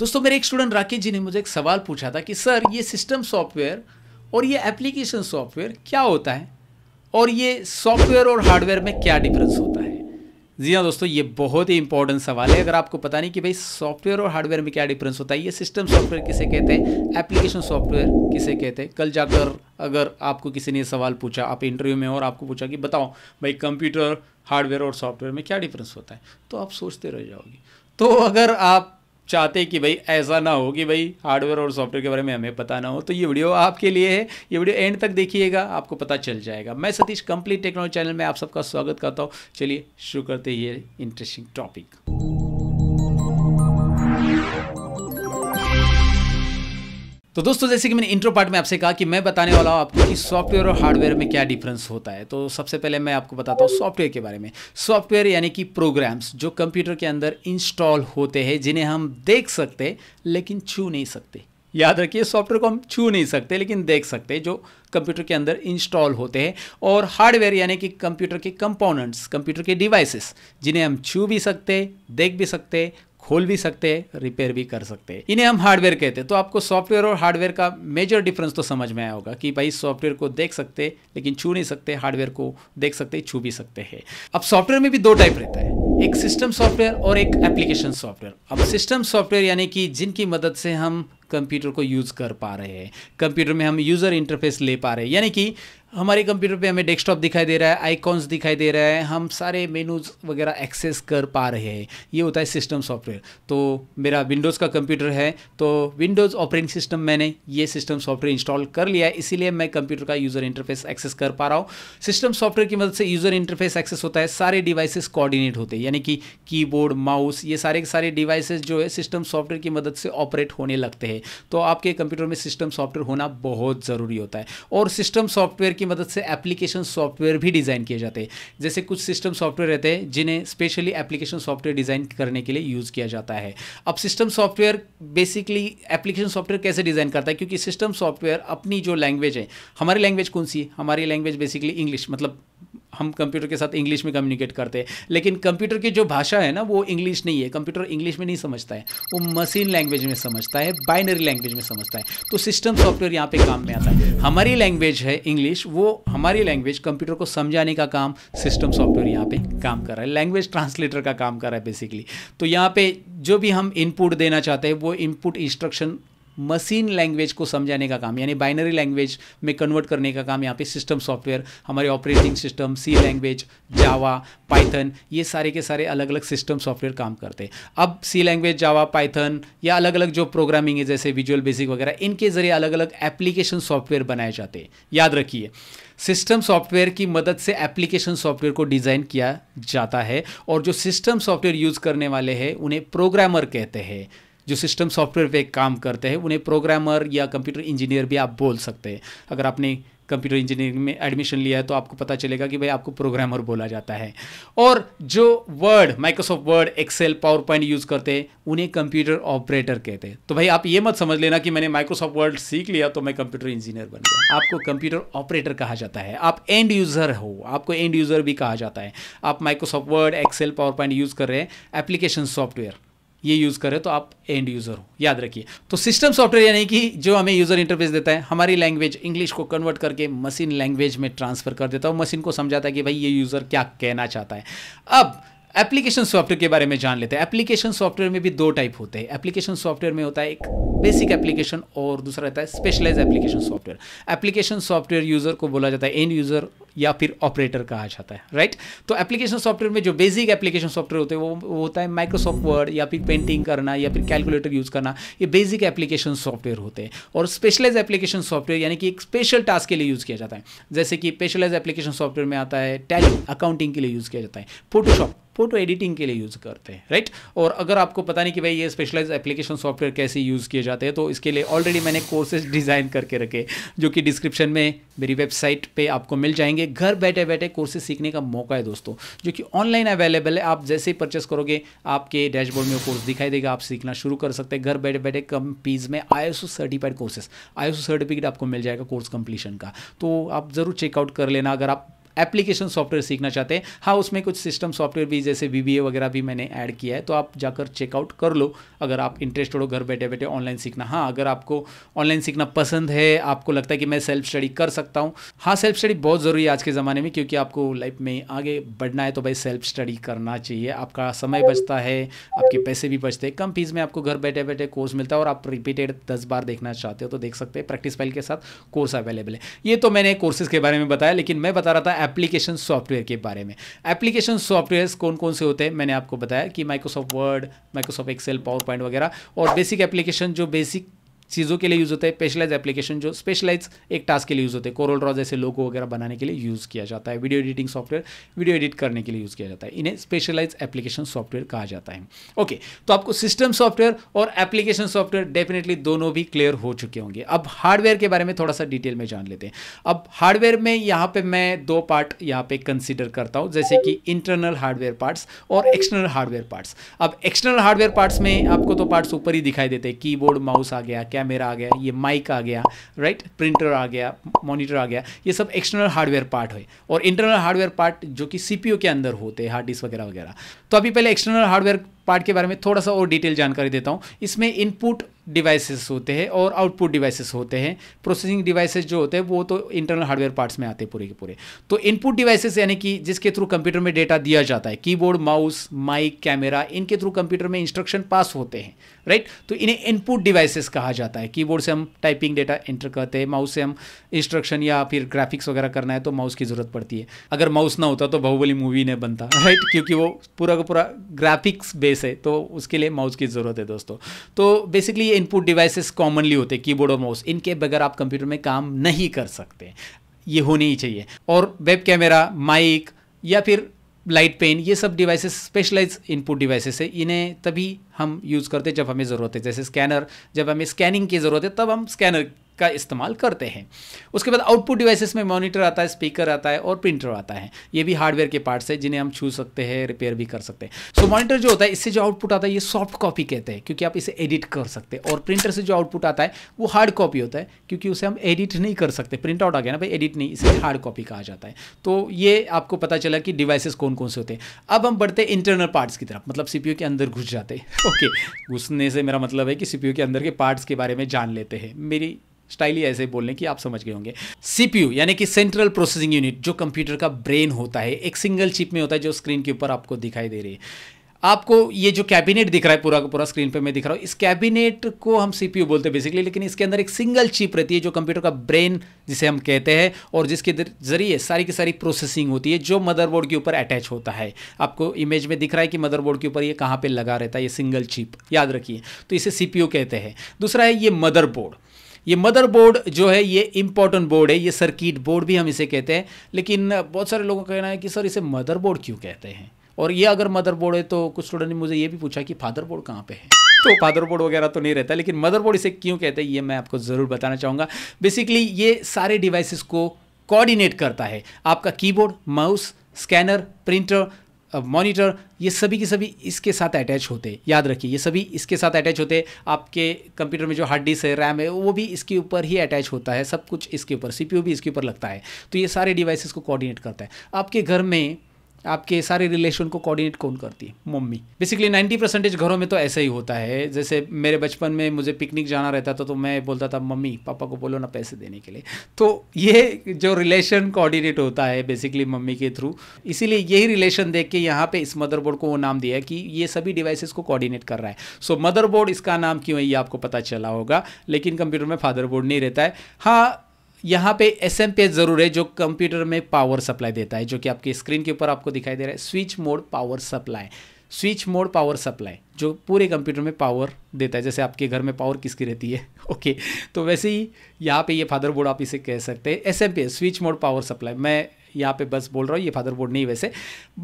दोस्तों मेरे एक स्टूडेंट राकेश जी ने मुझे एक सवाल पूछा था कि सर ये सिस्टम सॉफ्टवेयर और ये एप्लीकेशन सॉफ्टवेयर क्या होता है और ये सॉफ्टवेयर और हार्डवेयर में क्या डिफरेंस होता है जी हाँ दोस्तों ये बहुत ही इंपॉर्टेंट सवाल है अगर आपको पता नहीं कि भाई सॉफ्टवेयर और हार्डवेयर में क्या डिफरेंस होता है ये सिस्टम सॉफ्टवेयर किसे कहते हैं एप्लीकेशन सॉफ्टवेयर किसे कहते हैं कल जाकर अगर आपको किसी ने सवाल पूछा आप इंटरव्यू में और आपको पूछा कि बताओ भाई कंप्यूटर हार्डवेयर और सॉफ्टवेयर में क्या डिफरेंस होता है तो आप सोचते रह जाओगे तो अगर आप चाहते कि भाई ऐसा ना हो कि भाई हार्डवेयर और सॉफ्टवेयर के बारे में हमें पता ना हो तो ये वीडियो आपके लिए है ये वीडियो एंड तक देखिएगा आपको पता चल जाएगा मैं सतीश कंप्लीट टेक्नोलॉजी चैनल में आप सबका स्वागत करता हूँ चलिए शुरू करते ये इंटरेस्टिंग टॉपिक तो दोस्तों जैसे कि मैंने इंट्रो पार्ट में आपसे कहा कि मैं बताने वाला हूँ आपको कि सॉफ्टवेयर और हार्डवेयर में क्या डिफरेंस होता है तो सबसे पहले मैं आपको बताता हूँ सॉफ्टवेयर के बारे में सॉफ्टवेयर यानी कि प्रोग्राम्स जो कंप्यूटर के अंदर इंस्टॉल होते हैं जिन्हें हम देख सकते लेकिन छू नहीं सकते याद रखिए सॉफ्टवेयर को हम छू नहीं सकते लेकिन देख सकते जो कंप्यूटर के अंदर इंस्टॉल होते हैं और हार्डवेयर यानी कि कंप्यूटर के कंपोनेंट्स कंप्यूटर के डिवाइसेस जिन्हें हम छू भी सकते देख भी सकते खोल भी सकते हैं रिपेयर भी कर सकते हैं इन्हें हम हार्डवेयर कहते हैं तो आपको सॉफ्टवेयर और हार्डवेयर का मेजर डिफरेंस तो समझ में आया होगा कि भाई सॉफ्टवेयर को देख सकते लेकिन छू नहीं सकते हार्डवेयर को देख सकते छू भी सकते हैं अब सॉफ्टवेयर में भी दो टाइप रहता है एक सिस्टम सॉफ्टवेयर और एक एप्लीकेशन सॉफ्टवेयर अब सिस्टम सॉफ्टवेयर यानी कि जिनकी मदद से हम कंप्यूटर को यूज़ कर पा रहे हैं कंप्यूटर में हम यूज़र इंटरफेस ले पा रहे हैं यानी कि हमारे कंप्यूटर पे हमें डेस्कटॉप दिखाई दे रहा है आइकॉन्स दिखाई दे रहा है हम सारे मेनूज वगैरह एक्सेस कर पा रहे हैं ये होता है सिस्टम सॉफ्टवेयर तो मेरा विंडोज़ का कंप्यूटर है तो विंडोज़ ऑपरेटिंग सिस्टम मैंने ये सिस्टम सॉफ्टवेयर इंस्टॉल कर लिया है इसीलिए मैं कंप्यूटर का यूज़र इंटरफेस एक्सेस कर पा रहा हूँ सिस्टम सॉफ्टवेयर की मदद से यूज़र इंटरफेस एक्सेस होता है सारे डिवाइसेस कोऑर्डिनेट होते हैं यानी कि कीबोर्ड माउस ये सारे के सारे डिवाइसेस जो है सिस्टम सॉफ्टवेयर की मदद से ऑपरेट होने लगते हैं तो आपके कंप्यूटर में सिस्टम सॉफ्टवेयर होना बहुत ज़रूरी होता है और सिस्टम सॉफ्टवेयर की मदद से एप्लीकेशन सॉफ्टवेयर भी डिज़ाइन किए जाते हैं जैसे कुछ सिस्टम सॉफ्टवेयर रहते हैं जिन्हें स्पेशली एप्लीकेशन सॉफ्टवेयर डिज़ाइन करने के लिए यूज़ किया जाता है अब system software basically application software कैसे डिज़ाइन करता है क्योंकि सिस्टम सॉफ्टवेयर अपनी जो लैंग्वेज है हमारी लैंग्वेज कौन सी है हमारी लैंग्वेज बेसिकली इंग्लिश मतलब हम कंप्यूटर के साथ इंग्लिश में कम्युनिकेट करते हैं लेकिन कंप्यूटर की जो भाषा है ना वो इंग्लिश नहीं है कंप्यूटर इंग्लिश में नहीं समझता है वो मशीन लैंग्वेज में समझता है बाइनरी लैंग्वेज में समझता है तो सिस्टम सॉफ्टवेयर यहाँ पे काम में आता है हमारी लैंग्वेज है इंग्लिश वो हमारी लैंग्वेज कंप्यूटर को समझाने का काम सिस्टम सॉफ्टवेयर यहाँ पर काम कर रहा है लैंग्वेज ट्रांसलेटर का काम कर रहा है बेसिकली तो यहाँ पर जो भी हम इनपुट देना चाहते हैं वो इनपुट इंस्ट्रक्शन मशीन लैंग्वेज को समझाने का काम यानी बाइनरी लैंग्वेज में कन्वर्ट करने का काम यहाँ पे सिस्टम सॉफ्टवेयर हमारे operating system C language Java Python ये सारे के सारे अलग अलग सिस्टम सॉफ्टवेयर काम करते हैं अब सी लैंग्वेज जावा पाइथन या अलग अलग जो प्रोग्रामिंग है जैसे विजुअल बेसिक वगैरह इनके ज़रिए अलग अलग एप्लीकेशन सॉफ्टवेयर बनाए जाते हैं याद रखिए सिस्टम सॉफ्टवेयर की मदद से एप्लीकेशन सॉफ्टवेयर को डिज़ाइन किया जाता है और जो सिस्टम सॉफ्टवेयर यूज़ करने वाले हैं उन्हें प्रोग्रामर कहते हैं जो सिस्टम सॉफ्टवेयर पे काम करते हैं उन्हें प्रोग्रामर या कंप्यूटर इंजीनियर भी आप बोल सकते हैं अगर आपने कंप्यूटर इंजीनियरिंग में एडमिशन लिया है तो आपको पता चलेगा कि भाई आपको प्रोग्रामर बोला जाता है और जो Word Microsoft Word Excel PowerPoint use करते हैं उन्हें कंप्यूटर ऑपरेटर कहते हैं तो भाई आप ये मत समझ लेना कि मैंने माइक्रोसॉफ्ट वर्ड सीख लिया तो मैं कंप्यूटर इंजीनियर बन गया आपको कंप्यूटर ऑपरेटर कहा जाता है आप एंड यूज़र हो आपको एंड यूज़र भी कहा जाता है आप Microsoft Word Excel PowerPoint use कर रहे हैं एप्लीकेशन सॉफ्टवेयर ये यूज़ करें तो आप एंड यूज़र हो याद रखिए तो सिस्टम सॉफ्टवेयर यानी कि जो हमें यूज़र इंटरफेस देता है हमारी लैंग्वेज इंग्लिश को कन्वर्ट करके मशीन लैंग्वेज में ट्रांसफ़र कर देता है और मशीन को समझाता है कि भाई ये यूज़र क्या कहना चाहता है अब एप्लीकेशन सॉफ्टवेयर के बारे में जान लेते हैं एप्लीकेशन सॉफ्टवेयर में भी दो टाइप होते हैं एप्लीकेशन सॉफ्टवेयर में होता है एक बेसिक एप्लीकेशन और दूसरा रहता है specialise application software application software user को बोला जाता है एंड यूज़र या फिर ऑपरेटर कहा जाता है राइट तो एप्लीकेशन सॉफ्टवेयर में जो बेसिक एप्लीकेशन सॉफ्टवेयर होते हैं वो, वो होता है माइक्रोसॉफ्ट वर्ड या फिर पेंटिंग करना या फिर कैलकुलेटर यूज़ करना ये बेसिक एप्लीकेशन सॉफ्टवेयर होते हैं और स्पेशलाइज एप्लीकेशन सॉफ्टवेयर यानी कि एक स्पेशल टास्क के लिए यूज़ किया जाता है जैसे कि स्पेशलाइज एप्लीकेशन सॉफ्टवेयर में आता है टैली अकाउंटिंग के लिए यूज़ किया जाता है फोटोशॉप फोटो एडिटिंग के लिए यूज़ करते हैं राइट और अगर आपको पता नहीं कि भाई ये स्पेशलाइज एप्लीकेशन सॉफ्टवेयर कैसे यूज़ किए जाते हैं तो इसके लिए ऑलरेडी मैंने कोर्सेज डिज़ाइन करके रखे जो कि डिस्क्रिप्शन में मेरी वेबसाइट पर आपको मिल जाएंगे घर बैठे बैठे कोर्सेज सीखने का मौका है दोस्तों जो कि ऑनलाइन अवेलेबल है आप जैसे ही परचेस करोगे आपके डैशबोर्ड में वो कोर्स दिखाई देगा आप सीखना शुरू कर सकते हैं घर बैठे बैठे कम फीस में I certified courses I certificate आपको मिल जाएगा कोर्स कंप्लीशन का तो आप ज़रूर चेकआउट कर लेना अगर आप एप्लीकेशन सॉफ्टवेयर सीखना चाहते हैं हाँ उसमें कुछ सिस्टम सॉफ्टवेयर भी जैसे वी वगैरह भी मैंने ऐड किया है तो आप जाकर चेकआउट कर लो अगर आप इंटरेस्टेड हो घर बैठे बैठे ऑनलाइन सीखना हाँ अगर आपको ऑनलाइन सीखना पसंद है आपको लगता है कि मैं सेल्फ स्टडी कर सकता हूँ हाँ सेल्फ स्टडी बहुत ज़रूरी है आज के ज़माने में क्योंकि आपको लाइफ में आगे बढ़ना है तो भाई सेल्फ स्टडी करना चाहिए आपका समय बचता है आपके पैसे भी बचते हैं कम फीस में आपको घर बैठे बैठे कोर्स मिलता है और आप रिपीटेड दस बार देखना चाहते हो तो देख सकते हैं प्रैक्टिस फाइल के साथ कोर्स अवेलेबल है ये तो मैंने कोर्सेज के बारे में बताया लेकिन मैं बता रहा था एप्लीकेशन सॉफ्टवेयर के बारे में एप्लीकेशन सॉफ्टवेयर कौन कौन से होते हैं मैंने आपको बताया कि Microsoft Word Microsoft Excel PowerPoint वगैरह और बेसिक एप्लीकेशन जो बेसिक चीज़ों के लिए यूज़ होता है स्पेशलाइज एप्लीकेशन जो स्पेशलाइज एक टास्क के लिए यूज़ होते हैं कोरल ड्रॉ जैसे लोगो वगैरह बनाने के लिए यूज़ किया जाता है video editing software video edit करने के लिए यूज़ किया जाता है इन्हें स्पेशलाइज एप्लीकेशन सॉफ्टवेयर कहा जाता है ओके okay, तो आपको सिस्टम सॉफ्टवेयर और एप्लीकेशन सॉफ्टवेयर डेफिनेटली दोनों भी क्लियर हो चुके होंगे अब हार्डवेयर के बारे में थोड़ा सा डिटेल में जान लेते हैं अब हार्डवेयर में यहाँ पर मैं दो पार्ट यहाँ पे कंसिडर करता हूँ जैसे कि इंटरनल हार्डवेयर पार्ट्स और एक्सटर्नल हार्डवेयर पार्ट्स अब एक्सटर्नल हार्डवेयर पार्ट्स में आपको तो पार्ट्स ऊपर ही दिखाई देते हैं कीबोर्ड माउस आ गया कैमरा आ गया ये माइक आ गया राइट प्रिंटर आ गया मॉनिटर आ गया ये सब एक्सटर्नल हार्डवेयर पार्ट है और इंटरनल हार्डवेयर पार्ट जो कि सीपीयू के अंदर होते हैं हार्ड डिस्क वगैरह वगैरह तो अभी पहले एक्सटर्नल हार्डवेयर पार्ट के बारे में थोड़ा सा और डिटेल जानकारी देता हूँ इसमें इनपुट डिवाइसेस होते हैं और आउटपुट डिवाइसेस होते हैं प्रोसेसिंग डिवाइसेस जो होते हैं वो तो इंटरनल हार्डवेयर पार्ट्स में आते हैं पूरे के पूरे तो इनपुट डिवाइसेस यानी कि जिसके थ्रू कंप्यूटर में डेटा दिया जाता है कीबोर्ड माउस माइक कैमरा इनके थ्रू कंप्यूटर में इंस्ट्रक्शन पास होते हैं राइट तो इन्हें इनपुट डिवाइसेस कहा जाता है कीबोर्ड से हम टाइपिंग डेटा एंटर करते हैं माउस से हम इंस्ट्रक्शन या फिर ग्राफिक्स वगैरह करना है तो माउस की ज़रूरत पड़ती है अगर माउस ना होता तो बाहुबली मूवी नहीं बनता राइट क्योंकि वो पूरा का पूरा ग्राफिक्स बेस्ड है तो उसके लिए माउस की ज़रूरत है दोस्तों तो बेसिकली ये इनपुट डिवाइसेस कॉमनली होते हैं कीबोर्ड और माउस इनके बगैर आप कंप्यूटर में काम नहीं कर सकते ये होने ही चाहिए और वेब कैमरा माइक या फिर लाइट पेन ये सब डिवाइसेस स्पेशलाइज इनपुट डिवाइसेस है इन्हें तभी हम यूज़ करते जब हमें ज़रूरत है जैसे स्कैनर जब हमें स्कैनिंग की ज़रूरत है तब हम स्कैनर का इस्तेमाल करते हैं उसके बाद आउटपुट डिवाइसेस में मॉनिटर आता है स्पीकर आता है और प्रिंटर आता है ये भी हार्डवेयर के पार्ट्स है जिन्हें हम छू सकते हैं रिपेयर भी कर सकते हैं सो मॉनिटर जो होता है इससे जो आउटपुट आता है ये सॉफ्ट कॉपी कहते हैं क्योंकि आप इसे एडिट कर सकते हैं और प्रिंटर से जो आउटपुट आता है वो हार्ड कॉपी होता है क्योंकि उसे हम एडिट नहीं कर सकते प्रिंट आउट आ गया ना भाई एडिट नहीं इसे हार्ड कॉपी कहा जाता है तो ये आपको पता चला कि डिवाइसेस कौन कौन से होते हैं अब हम बढ़ते इंटरनल पार्ट्स की तरफ मतलब सीपीयू के अंदर घुस जाते हैं ओके घुसने से मेरा मतलब है कि सीपीयू के अंदर के पार्ट्स के बारे में जान लेते हैं मेरी स्टाइली ऐसे बोलने की आप समझ गए होंगे सीपीयू यानी कि सेंट्रल प्रोसेसिंग यूनिट जो कंप्यूटर का ब्रेन होता है एक सिंगल चिप में होता है जो स्क्रीन के ऊपर आपको दिखाई दे रही है आपको ये जो कैबिनेट दिख रहा है पूरा का पूरा स्क्रीन पे मैं दिख रहा हूँ इस कैबिनेट को हम सीपीयू बोलते हैं बेसिकली लेकिन इसके अंदर एक सिंगल चिप रहती है जो कंप्यूटर का ब्रेन जिसे हम कहते हैं और जिसके जरिए सारी की सारी प्रोसेसिंग होती है जो मदरबोर्ड के ऊपर अटैच होता है आपको इमेज में दिख रहा है कि मदरबोर्ड के ऊपर ये कहाँ पर लगा रहता है ये सिंगल चिप याद रखिए तो इसे सी कहते हैं दूसरा है ये मदरबोर्ड ये मदरबोर्ड जो है ये इंपॉर्टेंट बोर्ड है ये सर्किट बोर्ड भी हम इसे कहते हैं लेकिन बहुत सारे लोगों का कहना है कि सर इसे मदरबोर्ड क्यों कहते हैं और ये अगर मदरबोर्ड है तो कुछ स्टूडेंट ने मुझे ये भी पूछा कि फादर बोर्ड कहाँ पे है तो फादर बोर्ड वगैरह तो नहीं रहता लेकिन मदर बोर्ड इसे क्यों कहते हैं ये मैं आपको ज़रूर बताना चाहूँगा बेसिकली ये सारे डिवाइसेस को कोऑर्डिनेट करता है आपका कीबोर्ड माउस स्कैनर प्रिंटर अब मॉनिटर ये सभी के सभी इसके साथ अटैच होते हैं याद रखिए ये सभी इसके साथ अटैच होते आपके कंप्यूटर में जो हार्ड डिस्क है रैम है वो भी इसके ऊपर ही अटैच होता है सब कुछ इसके ऊपर सीपीयू भी इसके ऊपर लगता है तो ये सारे डिवाइसेस को कोऑर्डिनेट करता है आपके घर में आपके सारे रिलेशन को कोऑर्डिनेट कौन करती है मम्मी बेसिकली नाइन्टी परसेंटेज घरों में तो ऐसा ही होता है जैसे मेरे बचपन में मुझे पिकनिक जाना रहता था तो मैं बोलता था मम्मी पापा को बोलो ना पैसे देने के लिए तो ये जो रिलेशन कोऑर्डिनेट होता है बेसिकली मम्मी के थ्रू इसीलिए यही रिलेशन देख के यहाँ पे इस मदरबोर्ड को वो नाम दिया कि ये सभी डिवाइसेस को कोऑर्डिनेट कर रहा है सो so, मदरबोर्ड इसका नाम क्यों है ये आपको पता चला होगा लेकिन कंप्यूटर में फादरबोर्ड नहीं रहता है हाँ यहाँ पे एस एम पेज ज़रूर है जो कंप्यूटर में पावर सप्लाई देता है जो कि आपकी स्क्रीन के ऊपर आपको दिखाई दे रहा है switch mode power supply switch mode power supply जो पूरे कंप्यूटर में पावर देता है जैसे आपके घर में पावर किसकी रहती है ओके तो वैसे ही यहाँ पे ये फादर बोर्ड आप इसे कह सकते हैं S M P switch mode power supply मैं यहाँ पे बस बोल रहा हूँ ये फादर बोर्ड नहीं वैसे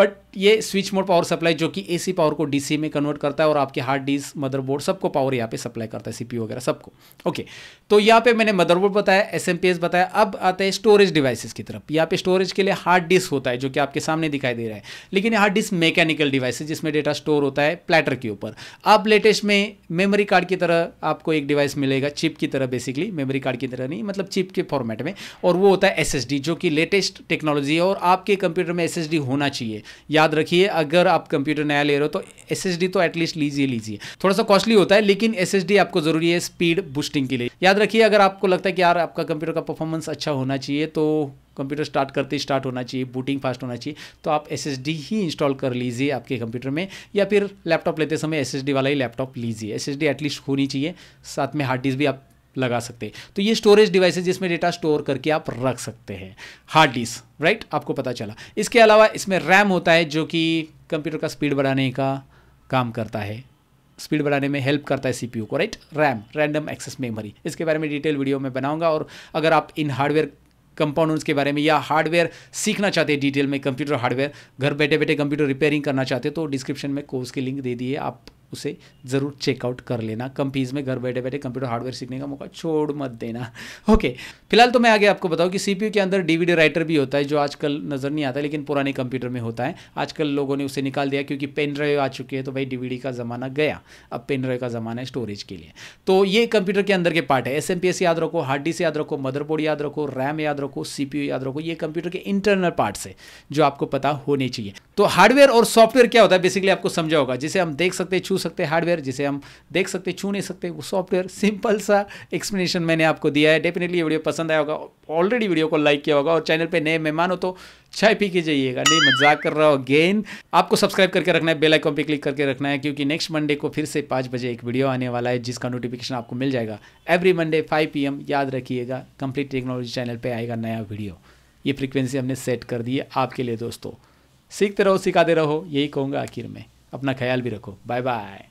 बट ये स्विच मोड पावर सप्लाई जो कि एसी पावर को डीसी में कन्वर्ट करता है और आपके हार्ड डिस्क मदरबोर्ड सबको पावर यहाँ पे सप्लाई करता है सी वगैरह सबको ओके तो यहाँ पे मैंने मदरबोर्ड बताया एस बताया अब आता है स्टोरेज डिवाइसेस की तरफ यहाँ पे स्टोरेज के लिए हार्ड डिस्क होता है जो कि आपके सामने दिखाई दे रहा है लेकिन हार्ड डिस्क मैकेनिकल डिवाइस है जिसमें डेटा स्टोर होता है प्लेटर के ऊपर अब लेटेस्ट में मेमोरी कार्ड की तरह आपको एक डिवाइस मिलेगा चिप की तरह बेसिकली मेमोरी कार्ड की तरह नहीं मतलब चिप के फॉर्मेट में और वो होता है एस जो कि लेटेस्ट टेक्नोलॉजी टेक्नोलॉजी है और आपके कंप्यूटर में एस होना चाहिए याद रखिए अगर आप कंप्यूटर नया ले रहे हो तो एस तो एटलीस्ट लीजिए लीजिए थोड़ा सा कॉस्टली होता है लेकिन एस आपको ज़रूरी है स्पीड बूस्टिंग के लिए याद रखिए अगर आपको लगता है कि यार आपका कंप्यूटर का परफॉर्मेंस अच्छा होना चाहिए तो कंप्यूटर स्टार्ट करते ही स्टार्ट होना चाहिए बूटिंग फास्ट होना चाहिए तो आप एस ही इंस्टॉल कर लीजिए आपके कंप्यूटर में या फिर लैपटॉप लेते समय एस वाला ही लैपटॉप लीजिए एस एटलीस्ट होनी चाहिए साथ में हार्ड डिस्क भी आप लगा सकते हैं तो ये स्टोरेज है जिसमें डेटा स्टोर करके आप रख सकते हैं हार्ड डिस्क राइट आपको पता चला इसके अलावा इसमें रैम होता है जो कि कंप्यूटर का स्पीड बढ़ाने का काम करता है स्पीड बढ़ाने में हेल्प करता है सीपीयू को right RAM random access memory इसके बारे में डिटेल वीडियो में बनाऊंगा और अगर आप इन हार्डवेयर कंपाउंड्स के बारे में या हार्डवेयर सीखना चाहते हैं डिटेल में कंप्यूटर हार्डवेयर घर बैठे बैठे कंप्यूटर रिपेयरिंग करना चाहते हैं तो डिस्क्रिप्शन में कोर्स की लिंक दे दिए आप उसे ज़रूर चेकआउट कर लेना कम फीस में घर बैठे बैठे कंप्यूटर हार्डवेयर सीखने का मौका छोड़ मत देना ओके फिलहाल तो मैं आगे आपको बताऊँ कि सी के अंदर डी राइटर भी होता है जो आजकल नज़र नहीं आता लेकिन पुराने कंप्यूटर में होता है आजकल लोगों ने उसे निकाल दिया क्योंकि पेन ड्राइव आ चुकी है तो भाई डी का ज़माना गया अब पेन ड्राइव का ज़माना है स्टोरेज के लिए तो ये कंप्यूटर के अंदर के पार्ट है एस याद रखो हार्ड डिस्क याद रखो मदरबोर्ड याद रखो रैम याद रखो सी याद रखो ये कंप्यूटर के इंटरनल पार्ट है जो आपको पता होने चाहिए तो हार्डवेयर और सॉफ्टवेयर क्या होता है बेसिकली आपको समझा होगा जिसे हम देख सकते हैं छू सकते हार्डवेयर जिसे हम देख सकते छू नहीं सकते वो सॉफ्टवेयर सिंपल सा एक्सप्लेनेशन मैंने आपको दिया है डेफिनेटली वीडियो पसंद आया होगा ऑलरेडी वीडियो को लाइक किया होगा और चैनल पर नए मेहमान हो तो चाय पी के जाइएगा नहीं मजाक कर रहा हो गेन आपको सब्सक्राइब करके रखना है बेल आइकॉन पे क्लिक करके रखना है क्योंकि नेक्स्ट मंडे को फिर से पाँच बजे एक वीडियो आने वाला है जिसका नोटिफिकेशन आपको मिल जाएगा एवरी मंडे फाइव पी याद रखिएगा कंप्लीट टेक्नोलॉजी चैनल पर आएगा नया वीडियो ये फ्रिक्वेंसी हमने सेट कर दी है आपके लिए दोस्तों सीखते रहो सिखाते रहो यही कहूँगा आखिर में अपना ख्याल भी रखो बाय बाय